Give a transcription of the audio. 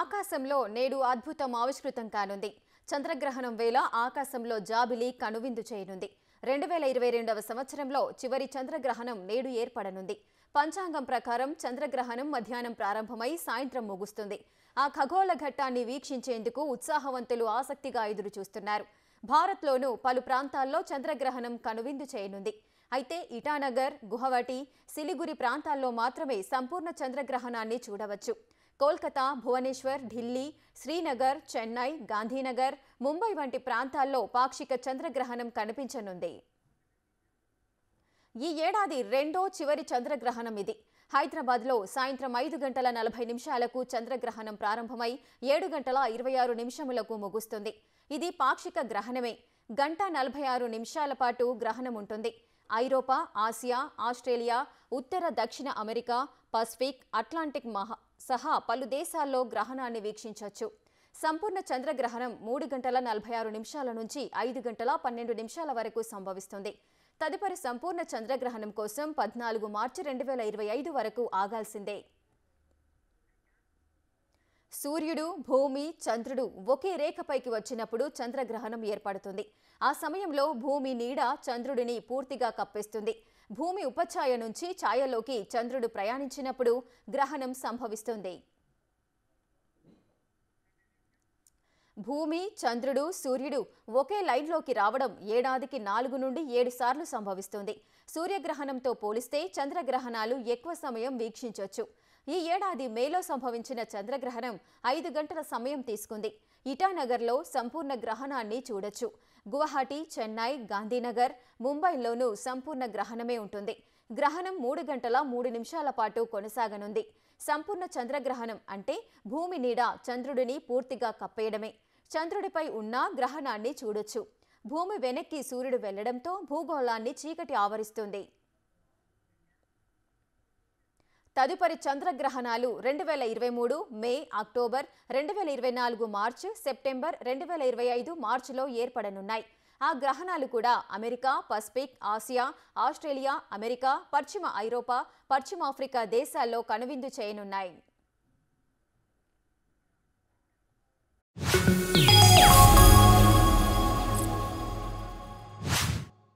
ఆకాశంలో నేడు అద్భుతం ఆవిష్కృతం కానుంది చంద్రగ్రహణం వేళ ఆకాశంలో జాబిలి కనువిందు చేయనుంది రెండు వేల ఇరవై రెండవ సంవత్సరంలో చివరి చంద్రగ్రహణం నేడు ఏర్పడనుంది పంచాంగం ప్రకారం చంద్రగ్రహణం మధ్యాహ్నం ప్రారంభమై సాయంత్రం ముగుస్తుంది ఆ ఖగోళ ఘట్టాన్ని వీక్షించేందుకు ఉత్సాహవంతులు ఆసక్తిగా ఎదురు చూస్తున్నారు భారత్లోనూ పలు ప్రాంతాల్లో చంద్రగ్రహణం కనువిందు చేయనుంది అయితే ఇటానగర్ గుహవటి సిలిగురి ప్రాంతాల్లో మాత్రమే సంపూర్ణ చంద్రగ్రహణాన్ని చూడవచ్చు కోల్కతా భువనేశ్వర్ ఢిల్లీ శ్రీనగర్ చెన్నై గాంధీనగర్ ముంబై వంటి ప్రాంతాల్లో పాక్షిక చంద్రగ్రహణం కనిపించనుంది ఈ ఏడాది రెండో చివరి చంద్రగ్రహణం ఇది హైదరాబాద్లో సాయంత్రం ఐదు గంటల నలభై నిమిషాలకు చంద్రగ్రహణం ప్రారంభమై ఏడు గంటల ఇరవై ఆరు నిమిషములకు ముగుస్తుంది ఇది పాక్షిక గ్రహణమే గంట నలభై ఆరు నిమిషాల పాటు గ్రహణం ఉంటుంది ఐరోపా ఆసియా ఆస్ట్రేలియా ఉత్తర దక్షిణ అమెరికా పసిఫిక్ అట్లాంటిక్ మహా సహా పలు దేశాల్లో గ్రహణాన్ని వీక్షించవచ్చు సంపూర్ణ చంద్రగ్రహణం మూడు గంటల నలభై ఆరు నిమిషాల నుంచి ఐదు గంటల పన్నెండు నిమిషాల వరకు సంభవిస్తుంది తదుపరి సంపూర్ణ చంద్రగ్రహణం కోసం పద్నాలుగు మార్చి రెండు వేల ఇరవై ఐదు వరకు ఆగాల్సిందే సూర్యుడు భూమి చంద్రుడు ఒకే రేఖపైకి వచ్చినప్పుడు చంద్రగ్రహణం ఏర్పడుతుంది ఆ సమయంలో భూమి నీడ చంద్రుడిని పూర్తిగా కప్పేస్తుంది భూమి ఉపఛాయ నుంచి ఛాయలోకి చంద్రుడు ప్రయాణించినప్పుడు గ్రహణం సంభవిస్తుంది భూమి చంద్రుడు సూర్యుడు ఒకే లైన్లోకి రావడం ఏడాదికి నాలుగు నుండి ఏడు సార్లు సంభవిస్తుంది సూర్యగ్రహణంతో పోలిస్తే చంద్రగ్రహణాలు ఎక్కువ సమయం వీక్షించవచ్చు ఈ ఏడాది మేలో సంభవించిన చంద్రగ్రహణం ఐదు గంటల సమయం తీసుకుంది ఇటానగర్లో సంపూర్ణ గ్రహణాన్ని చూడొచ్చు గువహాటి చెన్నై గాంధీనగర్ ముంబైలోనూ సంపూర్ణ గ్రహణమే ఉంటుంది గ్రహణం మూడు గంటల మూడు నిమిషాల పాటు కొనసాగనుంది సంపూర్ణ చంద్రగ్రహణం అంటే భూమి నీడ చంద్రుడిని పూర్తిగా కప్పేయడమే చంద్రుడిపై ఉన్న గ్రహణాన్ని చూడొచ్చు భూమి వెనక్కి సూర్యుడు వెళ్లడంతో భూగోళాన్ని చీకటి ఆవరిస్తుంది తదుపరి చంద్రగ్రహణాలు రెండు వేల ఇరవై మూడు మే అక్టోబర్ రెండు వేల ఇరవై నాలుగు మార్చి సెప్టెంబర్ రెండు వేల ఇరవై ఐదు మార్చిలో ఏర్పడనున్నాయి ఆ గ్రహణాలు కూడా America Pacific Asia Australia America పశ్చిమ ఐరోపా పశ్చిమాఫ్రికా దేశాల్లో కనువిందు చేయనున్నాయి